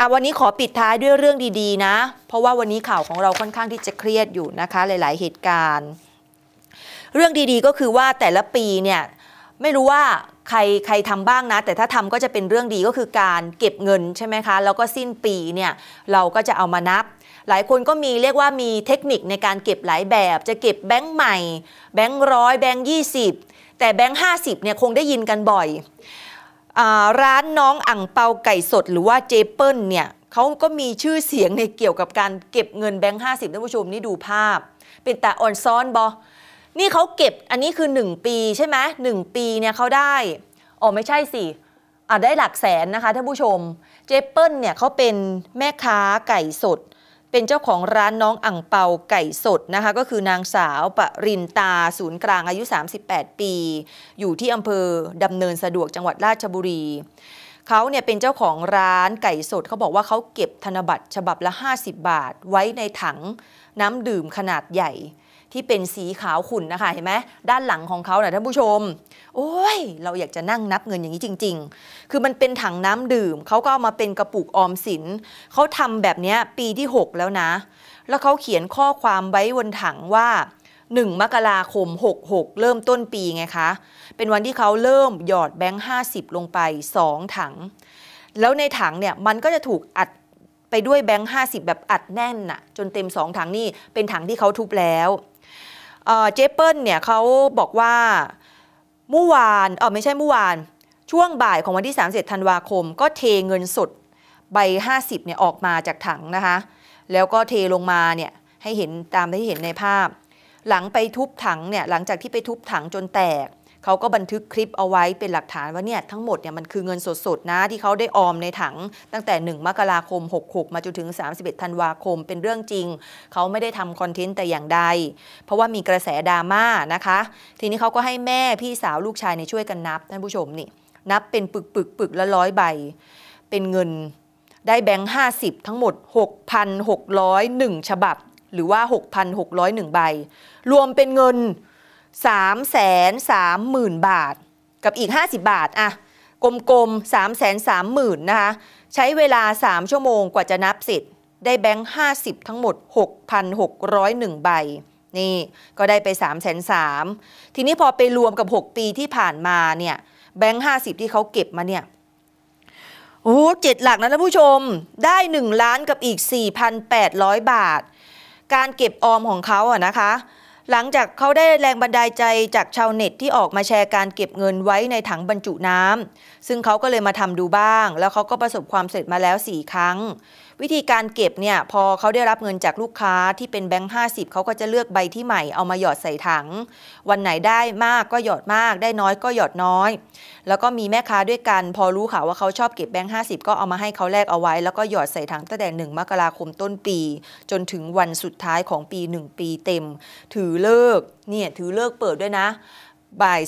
อ่ะวันนี้ขอปิดท้ายด้วยเรื่องดีๆนะ เพราะว่าวันนี้ข่าวของเราค่อนข้างที่จะเครียดอยู่นะคะหลายๆเหตุการณ์ เรื่องดีๆก็คือว่าแต่ละปีเนี่ยไม่รู้ว่าใครใครทำบ้างนะ แต่ถ้าทำก็จะเป็นเรื่องดีก็คือการเก็บเงินใช่ไหมคะแล้วก็สิ้นปีเนี่ยเราก็จะเอามานับ หลายคนก็มีเรียกว่ามีเทคนิคในการเก็บหลายแบบ จะเก็บแบงค์ใหม่ แบงค์ร้อยแบงค์ยี่สิบแต่แบงค์ห้าสิบเนี่ยคงได้ยินกันบ่อยร้านน้องอ่างเปาไก่สดหรือว่าเจเปิลเนี่ยเขาก็มีชื่อเสียงในเกี่ยวกับการเก็บเงินแบงค์ห้าสิบท่านผู้ชมนี่ดูภาพ เป็นแต่อ่อนซ้อนบอนี่เขาเก็บอันนี้คือ 1 ปีใช่ไหมหนึ่งปีเนี่ยเขาได้อ๋อไม่ใช่สิ อ่ะได้หลักแสนนะคะท่านผู้ชม เจเปิลเนี่ยเขาเป็นแม่ค้าไก่สดเป็นเจ้าของร้านน้องอ่างเปาไก่สดนะคะก็คือนางสาวปรินตาศูนย์กลางอายุ 38 ปี อยู่ที่อำเภอดำเนินสะดวกจังหวัดราชบุรี เขาเนี่ยเป็นเจ้าของร้านไก่สดเขาบอกว่าเขาเก็บธนบัตรฉบับละ 50 บาทไว้ในถังน้ำดื่มขนาดใหญ่ที่เป็นสีขาวขุ่นนะคะเห็นไหมด้านหลังของเขาเนะ่ยท่านผู้ชม โอ้ย เราอยากจะนั่งนับเงินอย่างนี้จริง ๆ คือมันเป็นถังน้ำดื่ม เขาก็เอามาเป็นกระปุกออมสินเขาทำแบบนี้ปีที่ 6 แล้วนะ แล้วเขาเขียนข้อความไว้บนถังว่า 1 มกราคม66เริ่มต้นปีไงคะ เป็นวันที่เขาเริ่มหยอดแบงค์50 ลงไป 2 ถัง แล้วในถังเนี่ยมันก็จะถูกอัดไปด้วยแบงค์50แบบอัดแน่นน่ะ จนเต็ม2ถังนี่เป็นถังที่เขาทุบแล้วเจเปิลเนี่ยเขาบอกว่าเมื่อวานเออไม่ใช่เมื่อวานช่วงบ่ายของวันที่3เธันวาคม ก็เทเงินสดใบ 50เนี่ยออกมาจากถังนะคะ แล้วก็เทลงมาเนี่ยให้เห็นตามที่เห็นในภาพ หลังไปทุบถังเนี่ยหลังจากที่ไปทุบถังจนแตกเขาก็บันทึกคลิปเอาไว้เป็นหลักฐานว่าเนี่ยทั้งหมดเนี่ยมันคือเงินสดๆนะที่เขาได้ออมในถัง ตั้งแต่ 1 มกราคม 66 มาจนถึง 31 ธันวาคมเป็นเรื่องจริงเขาไม่ได้ทำคอนเทนต์แต่อย่างใด เพราะว่ามีกระแสดราม่านะคะ ทีนี้เขาก็ให้แม่พี่สาวลูกชายในช่วยกันนับท่านผู้ชมนี่นับเป็นปึกปึกปึกละร้อยใบเป็นเงินได้แบงค์50 ทั้งหมด 6,601 ฉบับหรือว่า 6,601 ใบ รวมเป็นเงิน3 3 0 0 0นบาทกับอีก 50 บาทอะกลมๆ 3 3ห0 0 0นะคะใช้เวลา 3 ชั่วโมงกว่าจะนับสิทธิ์ได้แบงค์50ทั้งหมด 6,601 ใบ นี่ก็ได้ไป 3 3 0 0 0ทีนี้พอไปรวมกับ 6 ปีที่ผ่านมาเนี่ยแบงค์50ที่เขาเก็บมาเนี่ยโอ้เจ็ดหลักนะท่านผู้ชมได้ 1 ล้านกับอีก 4,800 บาท การเก็บออมของเขาอะนะคะหลังจากเขาได้แรงบันดาลใจจากชาวเน็ตที่ออกมาแชร์การเก็บเงินไว้ในถังบรรจุน้ำซึ่งเขาก็เลยมาทำดูบ้าง แล้วเขาก็ประสบความสำเร็จมาแล้ว4ครั้ง วิธีการเก็บเนี่ยพอเขาได้รับเงินจากลูกค้าที่เป็นแบงค์ห้าสิบเขาก็จะเลือกใบที่ใหม่เอามาหยอดใส่ถัง วันไหนได้มากก็หยอดมาก ได้น้อยก็หยอดน้อย แล้วก็มีแม่ค้าด้วยกันพอรู้ข่าวว่าเขาชอบเก็บแบงค์ห้าสิบก็เอามาให้เขาแลกเอาไว้ แล้วก็หยอดใส่ถังตั้งแต่หนึ่งมกราคมต้นปี จนถึงวันสุดท้ายของปีหนึ่งปีเต็ม ถือเลิกเนี่ยถือเลิกเปิดด้วยนะ บ่าย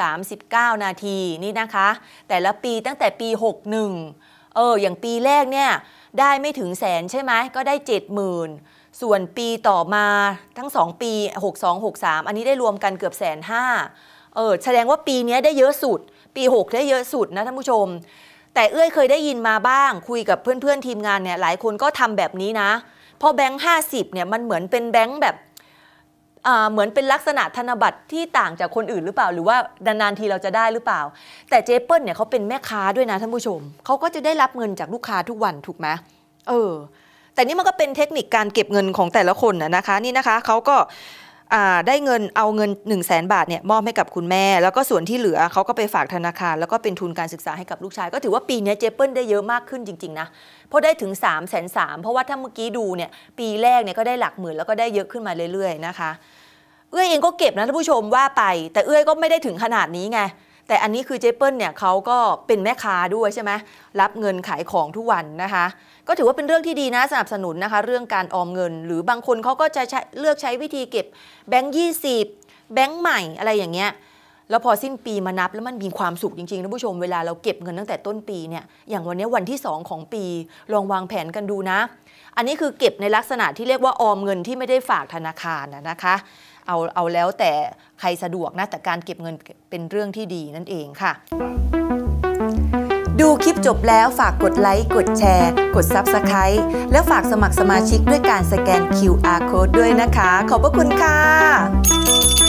2 39 นาทีนี่นะคะ แต่ละปีตั้งแต่ปี 61 เอออย่างปีแรกเนี่ยได้ไม่ถึงแสนใช่ไหมก็ได้ 70,000 ส่วนปีต่อมาทั้ง 2 ปี 62 63 อันนี้ได้รวมกันเกือบแสนห้าเออแสดงว่าปีนี้ได้เยอะสุด ปี 6 ได้เยอะสุดนะท่านผู้ชม แต่เอื้อยเคยได้ยินมาบ้างคุยกับเพื่อนๆ ทีมงานเนี่ยหลายคนก็ทำแบบนี้นะพอแบงค์ห้าสิบเนี่ยมันเหมือนเป็นแบงค์แบบเหมือนเป็นลักษณะธนบัตรที่ต่างจากคนอื่นหรือเปล่า หรือว่านานๆทีเราจะได้หรือเปล่า แต่เจเปิลเนี่ยเขาเป็นแม่ค้าด้วยนะท่านผู้ชม เขาก็จะได้รับเงินจากลูกค้าทุกวันถูกไหมเออ แต่นี่มันก็เป็นเทคนิคการเก็บเงินของแต่ละคนนะคะนี่นะคะเขาก็ได้เงินเอาเงิน1 0 0 0 0แบาทเนี่ยมอบให้กับคุณแม่ แล้วก็ส่วนที่เหลือเขาก็ไปฝากธนาคาร แล้วก็เป็นทุนการศึกษาให้กับลูกชาย ก็ถือว่าปีนี้เจเปิลได้เยอะมากขึ้นจริงๆนะ เพราะได้ถึง3 0 0 0 0นเพราะว่าถ้าเมื่อกี้ดูเนี่ยปีแรกเนี่ยก็ได้หลักหมื่นแล้วก็ได้เยอะขึ้นมาเรื่อยๆนะคะ เอื้อยเองก็เก็บนะท่านผู้ชมว่าไป แต่เอื้อยก็ไม่ได้ถึงขนาดนี้ไงแต่อันนี้คือ เจเปิลเนี่ยเขาก็เป็นแม่ค้าด้วยใช่ไหมรับเงินขายของทุกวันนะคะ ก็ถือว่าเป็นเรื่องที่ดีนะสนับสนุนนะคะเรื่องการออมเงิน หรือบางคนเขาก็จะเลือกใช้วิธีเก็บแบงค์ยี่สิบแบงค์ใหม่อะไรอย่างเงี้ยแล้วพอสิ้นปีมานับแล้วมันมีความสุขจริงๆนะนผู้ชมเวลาเราเก็บเงินตั้งแต่ต้นปีเนี่ยอย่างวันนี้วันที่ 2 ของปี ลองวางแผนกันดูนะ อันนี้คือเก็บในลักษณะที่เรียกว่าออมเงินที่ไม่ได้ฝากธนาคารนะคะเอาเอาแล้วแต่ใครสะดวกนะแต่การเก็บเงินเป็นเรื่องที่ดีนั่นเองค่ะ ดูคลิปจบแล้วฝากกดไลค์กดแชร์ กด Subscribe แล้วฝากสมัครสมาชิกด้วยการสแกน QR Code ด้วยนะคะขอบพระคุณค่ะ